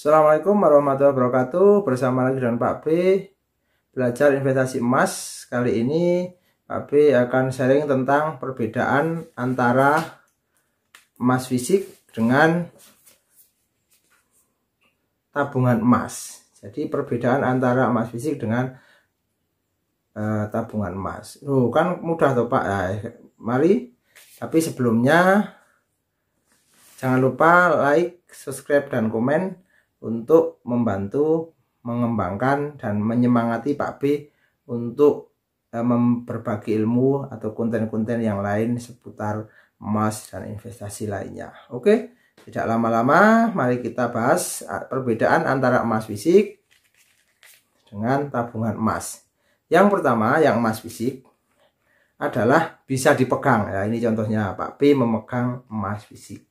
Assalamualaikum warahmatullahi wabarakatuh Bersama lagi dengan Pak B Belajar investasi emas Kali ini Pak B akan sharing tentang perbedaan Antara emas fisik dengan Tabungan emas Jadi perbedaan antara emas fisik dengan uh, Tabungan emas Loh, Kan mudah tuh Pak nah, Mari Tapi sebelumnya Jangan lupa like, subscribe, dan komen untuk membantu mengembangkan dan menyemangati Pak B untuk eh, memperbagi ilmu atau konten-konten yang lain seputar emas dan investasi lainnya. Oke, tidak lama-lama mari kita bahas eh, perbedaan antara emas fisik dengan tabungan emas. Yang pertama, yang emas fisik adalah bisa dipegang. Ya, ini contohnya Pak B memegang emas fisik.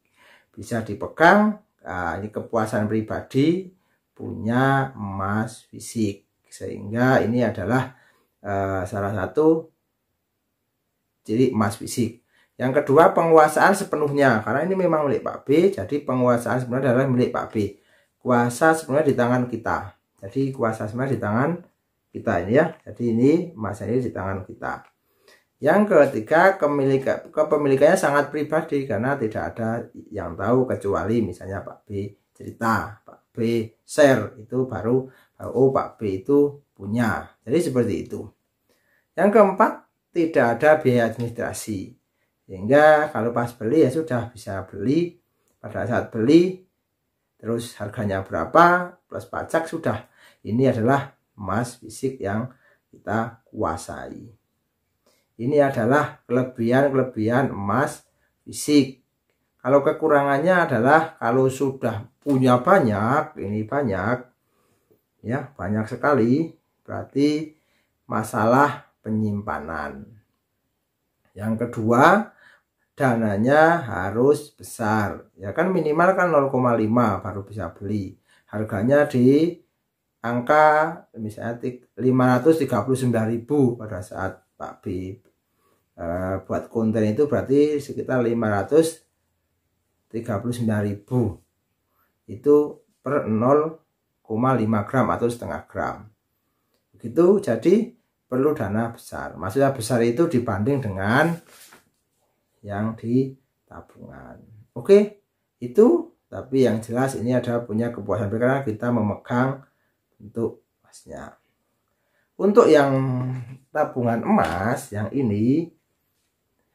Bisa dipegang Nah, ini kepuasan pribadi punya emas fisik sehingga ini adalah uh, salah satu ciri emas fisik yang kedua penguasaan sepenuhnya karena ini memang milik Pak B jadi penguasaan sebenarnya adalah milik Pak B kuasa sebenarnya di tangan kita jadi kuasa sebenarnya di tangan kita ini ya jadi ini emas ini di tangan kita yang ketiga, kepemilikan, kepemilikannya sangat pribadi karena tidak ada yang tahu kecuali misalnya Pak B cerita, Pak B share itu baru baru oh, Pak B itu punya. Jadi seperti itu. Yang keempat, tidak ada biaya administrasi. Sehingga kalau pas beli ya sudah bisa beli pada saat beli terus harganya berapa plus pajak sudah. Ini adalah emas fisik yang kita kuasai. Ini adalah kelebihan-kelebihan emas fisik. Kalau kekurangannya adalah kalau sudah punya banyak, ini banyak, ya banyak sekali, berarti masalah penyimpanan. Yang kedua, dananya harus besar. Ya kan minimal kan 0,5 baru bisa beli. Harganya di angka misalnya 539.000 pada saat Pak B Eh, buat konten itu berarti sekitar 539.000 itu per 0,5 gram atau setengah gram begitu jadi perlu dana besar maksudnya besar itu dibanding dengan yang di tabungan oke itu tapi yang jelas ini ada punya kepuasan karena kita memegang untuk emasnya untuk yang tabungan emas yang ini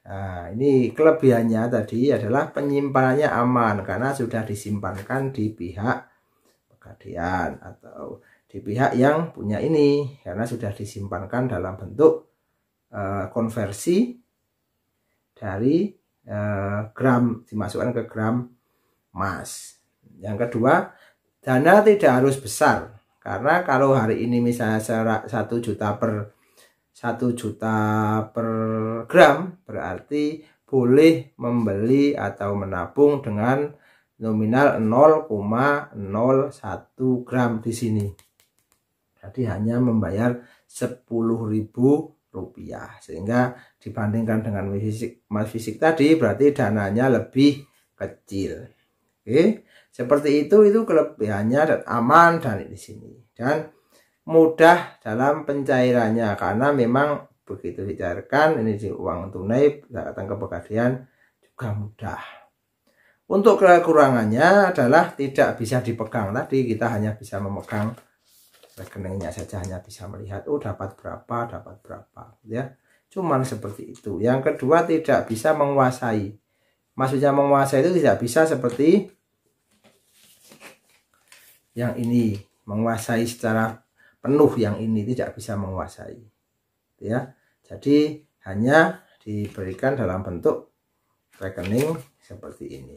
Nah, ini kelebihannya tadi adalah penyimpanannya aman karena sudah disimpankan di pihak pegadaian atau di pihak yang punya ini karena sudah disimpankan dalam bentuk uh, konversi dari uh, gram dimasukkan ke gram emas. Yang kedua, dana tidak harus besar karena kalau hari ini misalnya satu juta per satu juta per gram berarti boleh membeli atau menabung dengan nominal 0,01 gram di sini. Jadi hanya membayar rp rupiah sehingga dibandingkan dengan mas fisik, mas fisik tadi berarti dananya lebih kecil. Oke, seperti itu itu kelebihannya dan aman dan di sini. Dan mudah dalam pencairannya karena memang begitu dicairkan ini di uang tunai datang ke pegadaian juga mudah untuk kekurangannya adalah tidak bisa dipegang tadi kita hanya bisa memegang rekeningnya saja hanya bisa melihat oh dapat berapa dapat berapa ya cuman seperti itu yang kedua tidak bisa menguasai maksudnya menguasai itu tidak bisa seperti yang ini menguasai secara penuh yang ini tidak bisa menguasai gitu ya jadi hanya diberikan dalam bentuk rekening seperti ini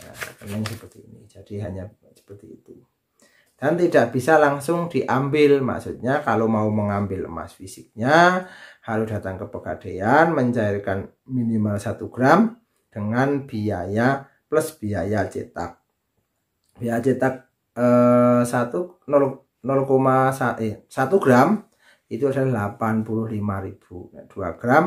nah, rekening seperti ini jadi hanya seperti itu dan tidak bisa langsung diambil maksudnya kalau mau mengambil emas fisiknya harus datang ke pegadaian mencairkan minimal 1 gram dengan biaya plus biaya cetak biaya cetak eh, 1 0, 0,1 1 gram itu adalah 85.000 2 gram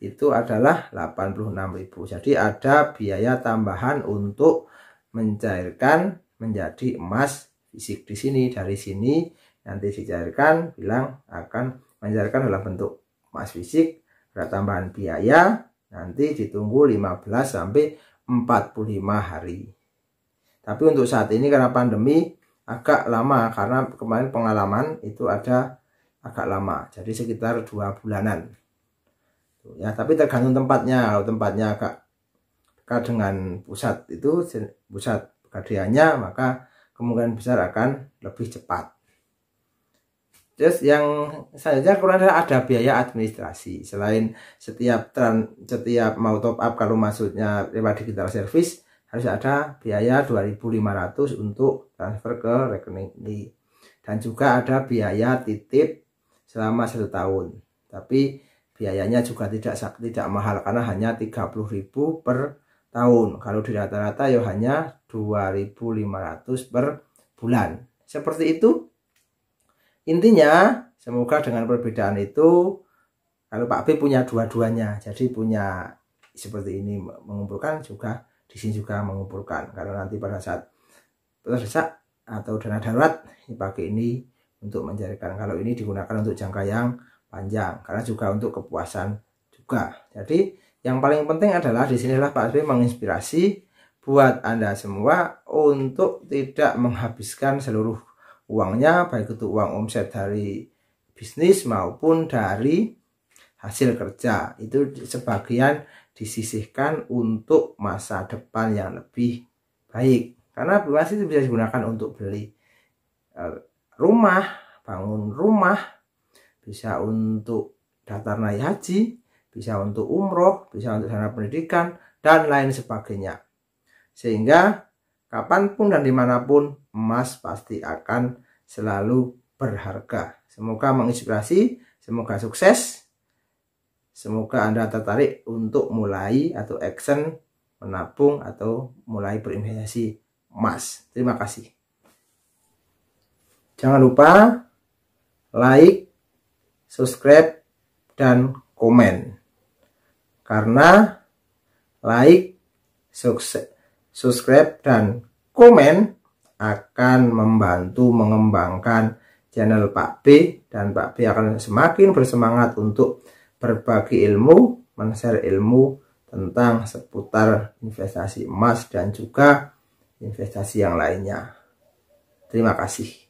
itu adalah 86.000 jadi ada biaya tambahan untuk mencairkan menjadi emas fisik di sini dari sini nanti dicairkan bilang akan mencairkan dalam bentuk emas fisik ada tambahan biaya nanti ditunggu 15 sampai 45 hari tapi untuk saat ini karena pandemi agak lama karena kemarin pengalaman itu ada agak lama jadi sekitar dua bulanan ya tapi tergantung tempatnya kalau tempatnya agak dekat dengan pusat itu pusat pegadaiannya maka kemungkinan besar akan lebih cepat Terus yang selanjutnya kurang ada biaya administrasi. Selain setiap setiap mau top up kalau maksudnya lewat digital service harus ada biaya 2.500 untuk transfer ke rekening ini dan juga ada biaya titip selama satu tahun tapi biayanya juga tidak tidak mahal karena hanya 30.000 per tahun kalau di rata-rata ya hanya 2.500 per bulan seperti itu intinya semoga dengan perbedaan itu kalau Pak B punya dua-duanya jadi punya seperti ini mengumpulkan juga di sini juga mengumpulkan kalau nanti pada saat terdesak atau dana darurat dipakai ini untuk mencarikan kalau ini digunakan untuk jangka yang panjang karena juga untuk kepuasan juga jadi yang paling penting adalah di disinilah Pak Sby menginspirasi buat Anda semua untuk tidak menghabiskan seluruh uangnya baik itu uang omset dari bisnis maupun dari hasil kerja itu sebagian disisihkan untuk masa depan yang lebih baik karena emas itu bisa digunakan untuk beli e, rumah bangun rumah bisa untuk daftar naik haji bisa untuk umroh bisa untuk dana pendidikan dan lain sebagainya sehingga kapanpun dan dimanapun emas pasti akan selalu berharga semoga menginspirasi semoga sukses Semoga Anda tertarik untuk mulai atau action menabung atau mulai berinvestasi emas. Terima kasih. Jangan lupa like, subscribe, dan komen. Karena like, subscribe, dan komen akan membantu mengembangkan channel Pak B dan Pak B akan semakin bersemangat untuk berbagi ilmu, men-share ilmu tentang seputar investasi emas dan juga investasi yang lainnya. Terima kasih.